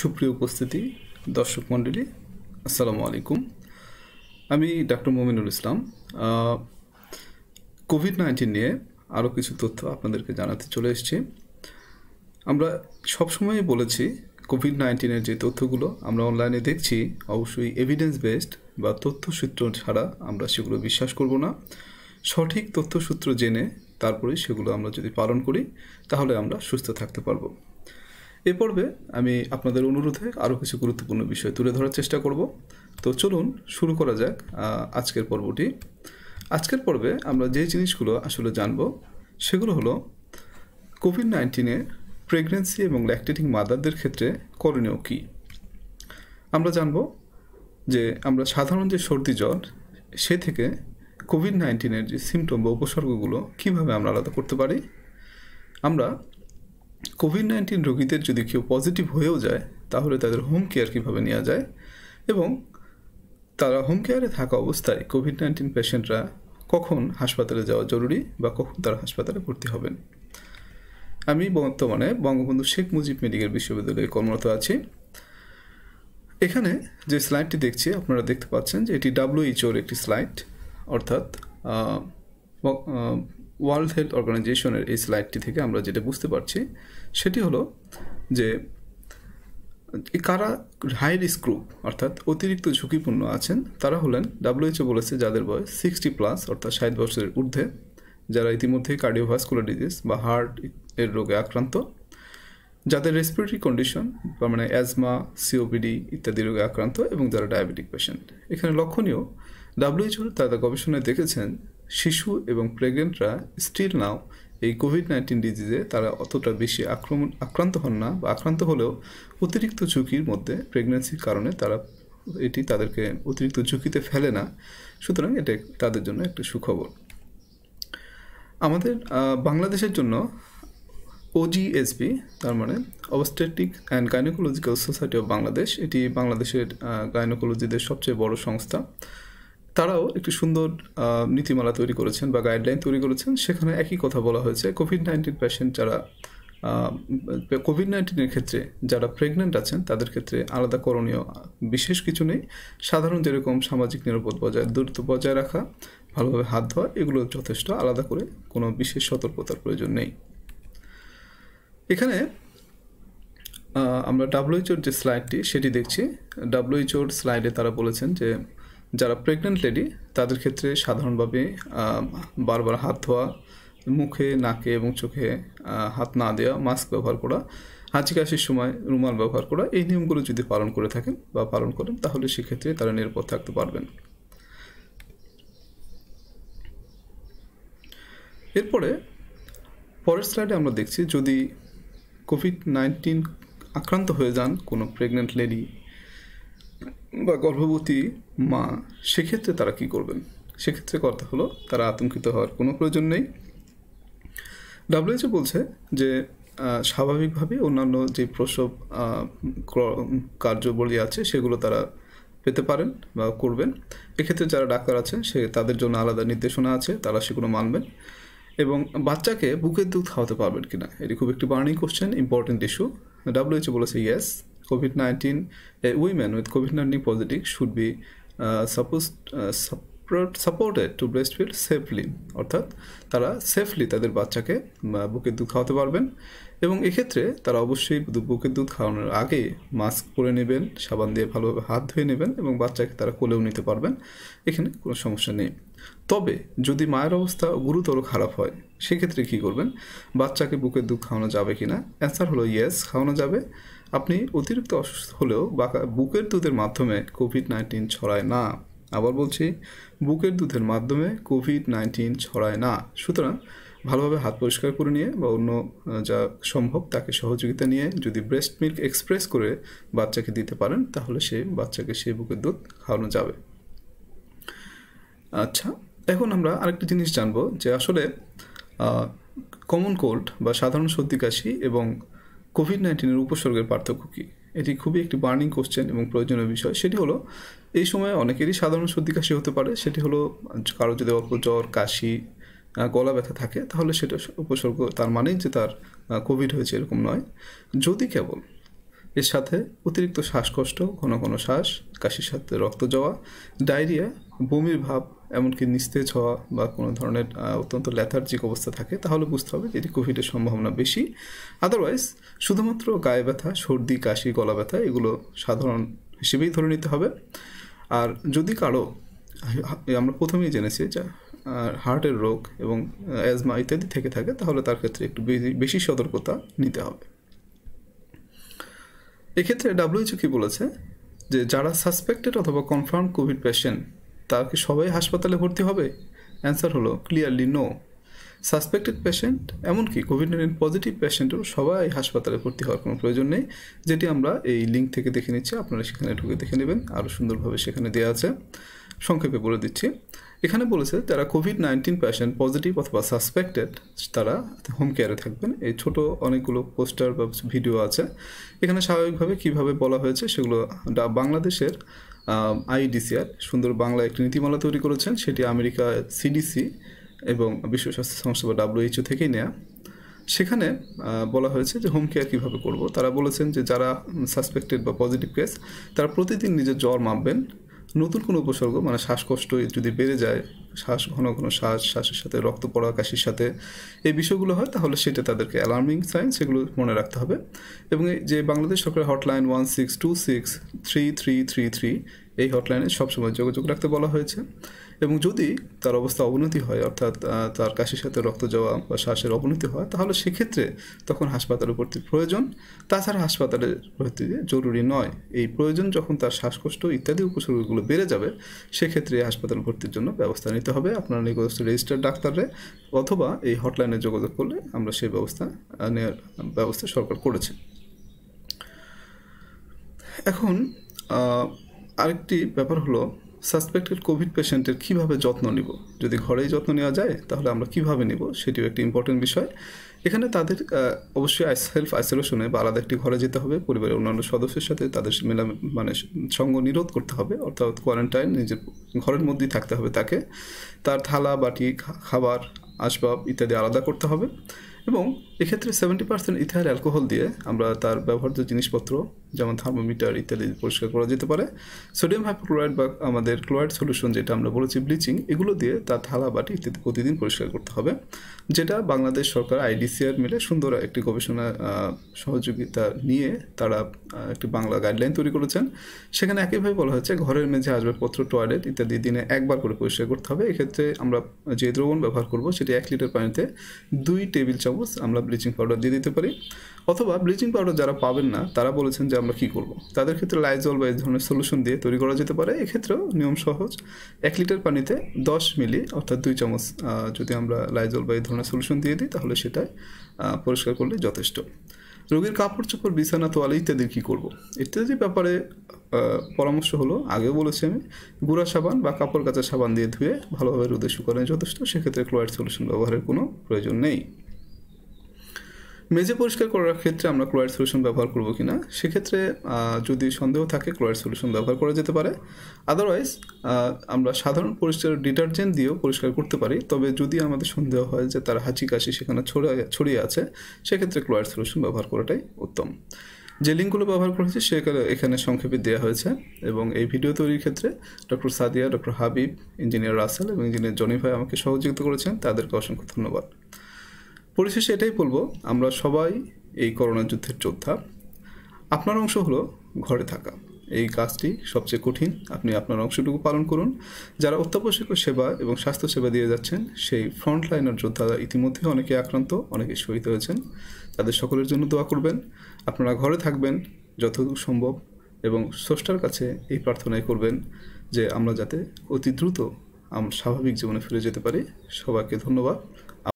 সুপ্রিয় উপস্থিতি দর্শক মণ্ডলী আসসালামু আলাইকুম আমি doctor Mominul Islam Covid nineteen নিয়ে আরও কিছু তথ্য আপনাদেরকে জানাতে চলে এসেছি আমরা সবসময় বলেছি কোভিড নাইন্টিনের যে তথ্যগুলো আমরা অনলাইনে দেখছি অবশ্যই এভিডেন্স বেসড বা তথ্যসূত্র ছাড়া আমরা সেগুলো বিশ্বাস করব না সঠিক তথ্যসূত্র জেনে তারপরে সেগুলো আমরা যদি পালন করি তাহলে আমরা সুস্থ থাকতে পারবো এ পর্বে আমি আপনাদের অনুরোধে আরও কিছু গুরুত্বপূর্ণ বিষয় তুলে ধরার চেষ্টা করব তো চলুন শুরু করা যাক আজকের পর্বটি আজকের পর্বে আমরা যে জিনিসগুলো আসলে জানব সেগুলো হলো কোভিড নাইন্টিনে প্রেগনেন্সি এবং ল্যাকটেটিং মাদারদের ক্ষেত্রে করণীয় কী আমরা জানব যে আমরা সাধারণ যে সর্দি জ্বর সে থেকে কোভিড নাইন্টিনের যে সিমটম বা উপসর্গগুলো কীভাবে আমরা আলাদা করতে পারি আমরা কোভিড নাইন্টিন রোগীদের যদি কেউ পজিটিভ হয়েও যায় তাহলে তাদের হোম কেয়ার কীভাবে নেওয়া যায় এবং তারা হোম কেয়ারে থাকা অবস্থায় কোভিড নাইন্টিন পেশেন্টরা কখন হাসপাতালে যাওয়া জরুরি বা কখন তারা হাসপাতালে ভর্তি হবেন আমি বর্তমানে বঙ্গবন্ধু শেখ মুজিব মেডিকেল বিশ্ববিদ্যালয়ে কর্মরত আছি এখানে যে স্লাইডটি দেখছি আপনারা দেখতে পাচ্ছেন যে এটি ডাব্লিউএইচওর একটি স্লাইড অর্থাৎ ওয়ার্ল্ড হেলথ অর্গানাইজেশনের এই স্লাইডটি থেকে আমরা যেটা বুঝতে পারছি সেটি হলো যে কারা হাই রিস্ক গ্রুপ অর্থাৎ অতিরিক্ত ঝুঁকিপূর্ণ আছেন তারা হলেন ডাব্লিউএইচও বলেছে যাদের বয়স সিক্সটি প্লাস অর্থাৎ ষাট বছরের ঊর্ধ্বে যারা ইতিমধ্যেই কার্ডিওভাস্কুলার ডিজিজ বা হার্ট এর রোগে আক্রান্ত যাদের রেসপিরেটরি কন্ডিশন বা মানে অ্যাজমা সিওপিডি ইত্যাদি রোগে আক্রান্ত এবং যারা ডায়াবেটিক পেশেন্ট এখানে লক্ষণীয় ডাব্লিউএইচও তারা গবেষণায় দেখেছেন শিশু এবং প্রেগনেন্টরা স্টিল নাও এই কোভিড নাইন্টিন ডিজিজে তারা অতটা বেশি আক্রমণ আক্রান্ত হন না বা আক্রান্ত হলেও অতিরিক্ত ঝুঁকির মধ্যে প্রেগনেন্সির কারণে তারা এটি তাদেরকে অতিরিক্ত ঝুঁকিতে ফেলে না সুতরাং এটা তাদের জন্য একটা সুখবর আমাদের বাংলাদেশের জন্য ওজিএসবি তার মানে obstetric and gynaecological society of Bangladesh এটি বাংলাদেশের গাইনোকোলজিদের সবচেয়ে বড় সংস্থা তারাও একটি সুন্দর নীতিমালা তৈরি করেছেন বা গাইডলাইন তৈরি করেছেন সেখানে একই কথা বলা হয়েছে কোভিড নাইন্টিন পেশেন্ট যারা কোভিড নাইন্টিনের ক্ষেত্রে যারা প্রেগনেন্ট আছেন তাদের ক্ষেত্রে আলাদা করণীয় বিশেষ কিছু নেই সাধারণ যেরকম সামাজিক নিরাপদ বজায় দূরত্ব বজায় রাখা ভালোভাবে হাত ধোয়া এগুলো যথেষ্ট আলাদা করে কোনো বিশেষ সতর্কতার প্রয়োজন নেই এখানে আমরা ডাব্লিউএচওর যে স্লাইডটি সেটি দেখছি ডাব্লিউএচওর স্লাইডে তারা বলেছেন যে যারা প্রেগনেন্ট লেডি তাদের ক্ষেত্রে সাধারণভাবে বারবার হাত ধোয়া মুখে নাকে এবং চোখে হাত না দেওয়া মাস্ক ব্যবহার করা হাঁচি কাশির সময় রুমাল ব্যবহার করা এই নিয়মগুলো যদি পালন করে থাকেন বা পালন করেন তাহলে সেক্ষেত্রে তারা নিরাপদ থাকতে পারবেন এরপরে পরের স্লাইডে আমরা দেখছি যদি কোভিড নাইন্টিন আক্রান্ত হয়ে যান কোনো প্রেগনেন্ট লেডি বা গর্ভবতী মা সেক্ষেত্রে তারা কি করবেন সেক্ষেত্রে কথা হলো তারা আতঙ্কিত হওয়ার কোনো প্রয়োজন নেই ডাব্লিউএচও বলছে যে স্বাভাবিকভাবে অন্যান্য যে প্রসব কার্যবলী আছে সেগুলো তারা পেতে পারেন বা করবেন এক্ষেত্রে যারা ডাক্তার আছেন সে তাদের জন্য আলাদা নির্দেশনা আছে তারা সেগুলো মানবেন এবং বাচ্চাকে বুকের দুধ খাওয়াতে পারবেন কিনা এটি খুব একটি burning question important issue WHO বলেছে yes Covid nineteen women with Covid nineteen positive should be suppose uh, supported to breastfeed safely অর্থাৎ তারা সেফলি তাদের বাচ্চাকে বুকের দুধ খাওয়াতে পারবেন এবং এক্ষেত্রে তারা অবশ্যই বুকের দুধ খাওয়ানোর আগে মাস্ক পরে নেবেন সাবান দিয়ে ভালোভাবে হাত ধুয়ে নেবেন এবং বাচ্চাকে তারা কোলেও নিতে পারবেন এখানে কোনো সমস্যা নেই তবে যদি মায়ের অবস্থা গুরুতর খারাপ হয় সেক্ষেত্রে কী করবেন বাচ্চাকে বুকের দুধ খাওয়ানো যাবে কি না অ্যান্সার হলো ইয়েস খাওয়ানো যাবে আপনি অতিরিক্ত অসুস্থ হলেও বাকা বুকের দুধের মাধ্যমে কোভিড নাইন্টিন ছড়ায় না আবার বলছি বুকের দুধের মাধ্যমে কোভিড নাইন্টিন ছড়ায় না সুতরাং ভালোভাবে হাত পরিষ্কার করে নিয়ে বা অন্য যা সম্ভব তাকে সহযোগিতা নিয়ে যদি ব্রেস্ট মিল্ক এক্সপ্রেস করে বাচ্চাকে দিতে পারেন তাহলে সে বাচ্চাকে সেই বুকের দুধ খাওয়ানো যাবে আচ্ছা এখন আমরা আরেকটা জিনিস জানবো যে আসলে কমন কোল্ড বা সাধারণ সর্দি কাশি এবং কোভিড নাইন্টিনের উপসর্গের পার্থক্য কী এটি খুবই একটি বার্নিং কোশ্চেন এবং প্রয়োজনীয় বিষয় সেটি হলো এই সময়ে অনেকেরই সাধারণ সর্দি কাশি হতে পারে সেটি হলো কারো যদি অল্প জ্বর কাশি গলা ব্যথা থাকে তাহলে সেটা উপসর্গ তার মানেই যে তার কোভিড হয়েছে এরকম নয় যদি কেবল এর সাথে অতিরিক্ত শ্বাসকষ্ট ঘন ঘন শ্বাস কাশির সাথে রক্ত যাওয়া ডায়রিয়া বমির ভাব এমনকি নিস্তেজ হওয়া বা কোনো ধরনের অত্যন্ত ল্যাথার্জিক অবস্থা থাকে তাহলে বুঝতে হবে যে এটি কোভিডের সম্ভাবনা বেশি আদারওয়াইজ শুধুমাত্র গায়ে ব্যথা সর্দি কাশি গলা ব্যথা এগুলো সাধারণ হিসেবেই ধরে নিতে হবে আর যদি কারো আমরা প্রথমেই জেনেছি যা হার্টের রোগ এবং অ্যাজমা ইত্যাদি থেকে থাকে তাহলে তার ক্ষেত্রে একটু বেশি সতর্কতা নিতে হবে এক্ষেত্রে ডাব্লিউএইচও কী বলেছে যে যারা সাসপেক্টেড অথবা কনফার্ম কোভিড পেশেন্ট তার কি সবাই হাসপাতালে ভর্তি হবে অ্যান্সার হলো ক্লিয়ারলি নো সাসপেক্টেড পেশেন্ট এমনকি কোভিড নাইন্টিন পজিটিভ পেশেন্টও সবাই হাসপাতালে ভর্তি হওয়ার কোনো প্রয়োজন নেই যেটি আমরা এই লিঙ্ক থেকে দেখে নিচ্ছি আপনারা সেখানে ঢুকে দেখে নেবেন আরও সুন্দরভাবে সেখানে দেওয়া আছে সংক্ষেপে বলে দিচ্ছি এখানে বলেছে যারা কোভিড নাইন্টিন পেশেন্ট পজিটিভ অথবা সাসপেক্টেড তারা হোম কেয়ারে থাকবেন এই ছোট অনেকগুলো পোস্টার বা ভিডিও আছে এখানে স্বাভাবিকভাবে কিভাবে বলা হয়েছে সেগুলো বাংলাদেশের আইডিসিআর সুন্দর বাংলা একটি নীতিমালা তৈরি করেছেন সেটি আমেরিকা সিডিসি এবং বিশ্ব স্বাস্থ্য সংস্থা বা ডাব্লিউএইচও থেকেই নেয়া সেখানে বলা হয়েছে যে হোম কেয়ার কীভাবে করবো তারা বলেছেন যে যারা সাসপেক্টেড বা পজিটিভ কেস তারা প্রতিদিন নিজের জ্বর মাপবেন নতুন কোনো উপসর্গ মানে শ্বাসকষ্ট যদি বেড়ে যায় শ্বাস ঘন ঘন শ্বাস শ্বাসের সাথে রক্ত পড়া কাশির সাথে এই বিষয়গুলো হয় তাহলে সেটা তাদেরকে অ্যালার্মিং সাইন সেগুলো মনে রাখতে হবে এবং যে বাংলাদেশ সরকারের hotline one six two six three three three three এই হটলাইনে সবসময় যোগাযোগ রাখতে বলা হয়েছে এবং যদি তার অবস্থা অবনতি হয় অর্থাৎ তার কাশির সাথে রক্ত যাওয়া বা শ্বাসের অবনতি হয় তাহলে সেক্ষেত্রে তখন হাসপাতাল ভর্তি প্রয়োজন তাছাড়া হাসপাতালে ভর্তি জরুরি নয় এই প্রয়োজন যখন তার শ্বাসকষ্ট ইত্যাদি উপসর্গগুলো বেড়ে যাবে সেক্ষেত্রে হাসপাতাল ভর্তির জন্য ব্যবস্থা নিতে হবে আপনার নিকটস্থ রেজিস্টার ডাক্তারে অথবা এই হটলাইনে যোগাযোগ করলে আমরা সেই ব্যবস্থা নেওয়ার ব্যবস্থা সরকার করেছে এখন আরেকটি ব্যাপার হলো সাসপেক্টেড কোভিড পেশেন্টের কিভাবে যত্ন নিব যদি ঘরেই যত্ন নেওয়া যায় তাহলে আমরা কিভাবে নিব সেটিও একটি ইম্পর্টেন্ট বিষয় এখানে তাদের অবশ্যই সেলফ আইসোলেশনে বা আলাদা একটি ঘরে যেতে হবে পরিবারের অন্যান্য সদস্যের সাথে তাদের মেলা মানে সঙ্গ নিরোধ করতে হবে অর্থাৎ কোয়ারেন্টাইন নিজের ঘরের মধ্যেই থাকতে হবে তাকে তার থালা বাটি খাবার আসবাব ইত্যাদি আলাদা করতে হবে এবং এক্ষেত্রে সেভেন্টি পার্সেন্ট ইথাইল অ্যালকোহল দিয়ে আমরা তার ব্যবহার্য জিনিসপত্র যেমন থার্মোমিটার ইত্যাদি পরিষ্কার করা যেতে পারে সোডিয়াম হাইপোক্লোরাইড বা আমাদের ক্লোরাইড সলিউশন যেটা আমরা বলেছি ব্লিচিং এগুলো দিয়ে তার থালা বাটি ইত্যাদি প্রতিদিন পরিষ্কার করতে হবে যেটা বাংলাদেশ সরকার আইডিসিআর মিলে সুন্দর একটি গবেষণা সহযোগিতা নিয়ে তারা একটি বাংলা গাইডলাইন তৈরি করেছেন সেখানে একইভাবে বলা হয়েছে ঘরের মেঝে আসবাবপত্র টয়লেট ইত্যাদি দিনে একবার করে পরিষ্কার করতে হবে এক্ষেত্রে আমরা যে দ্রবণ ব্যবহার করব সেটি এক লিটার পানিতে দুই টেবিল চামচ আমরা ব্লিচিং পাউডার দিয়ে দিতে পারি অথবা ব্লিচিং পাউডার যারা পাবেন না তারা বলেছেন যে আমরা কি করব। তাদের ক্ষেত্রে লাইজল বা এই ধরনের সলিউশন দিয়ে তৈরি করা যেতে পারে এক্ষেত্রেও নিয়ম সহজ এক লিটার পানিতে দশ মিলি অর্থাৎ দুই চামচ যদি আমরা লাইজল বা এই ধরনের সলিউশন দিয়ে দিই তাহলে সেটা পরিষ্কার করলে যথেষ্ট রোগীর কাপড় চোপড় বিছানা তোয়ালে ইত্যাদি কী করবো ইত্যাদি ব্যাপারে পরামর্শ হলো আগে বলেছি আমি গুঁড়া সাবান বা কাপড় কাচা সাবান দিয়ে ধুয়ে ভালোভাবে রোদে শুকানো যথেষ্ট সেক্ষেত্রে ক্লোরাইড সলিউশন ব্যবহারের কোনো প্রয়োজন নেই মেঝে পরিষ্কার করার ক্ষেত্রে আমরা ক্লোরাইড সলিউশন ব্যবহার করব কি না সেক্ষেত্রে যদি সন্দেহ থাকে ক্লোরাইড সলিউশন ব্যবহার করা যেতে পারে আদারওয়াইজ আমরা সাধারণ পরিষ্কার ডিটারজেন্ট দিয়েও পরিষ্কার করতে পারি তবে যদি আমাদের সন্দেহ হয় যে তার হাঁচি কাশি সেখানে ছড়িয়ে ছড়িয়ে আছে সেক্ষেত্রে ক্লোরাইড সলিউশন ব্যবহার করাটাই উত্তম যে লিঙ্কগুলো ব্যবহার করেছে সেখানে এখানে সংক্ষেপে দেওয়া হয়েছে এবং এই ভিডিও তৈরির ক্ষেত্রে doctor Sadia doctor Habib engineer Rasel এবং ইঞ্জিনিয়ার জনি ভাই আমাকে সহযোগিতা করেছেন তাদেরকে অসংখ্য ধন্যবাদ পরিশেষে এটাই বলবো আমরা সবাই এই করোনা যুদ্ধের যোদ্ধা আপনার অংশ হলো ঘরে থাকা এই কাজটি সবচেয়ে কঠিন আপনি আপনার অংশটুকু পালন করুন যারা অত্যাবশ্যক সেবা এবং স্বাস্থ্যসেবা দিয়ে যাচ্ছেন সেই ফ্রন্টলাইনার যোদ্ধারা ইতিমধ্যে অনেকে আক্রান্ত অনেকে শহীদ হয়েছেন তাদের সকলের জন্য দোয়া করবেন আপনারা ঘরে থাকবেন যতটুকু সম্ভব এবং স্রষ্টার কাছে এই প্রার্থনাই করবেন যে আমরা যাতে অতি দ্রুত আমরা স্বাভাবিক জীবনে ফিরে যেতে পারি সবাইকে ধন্যবাদ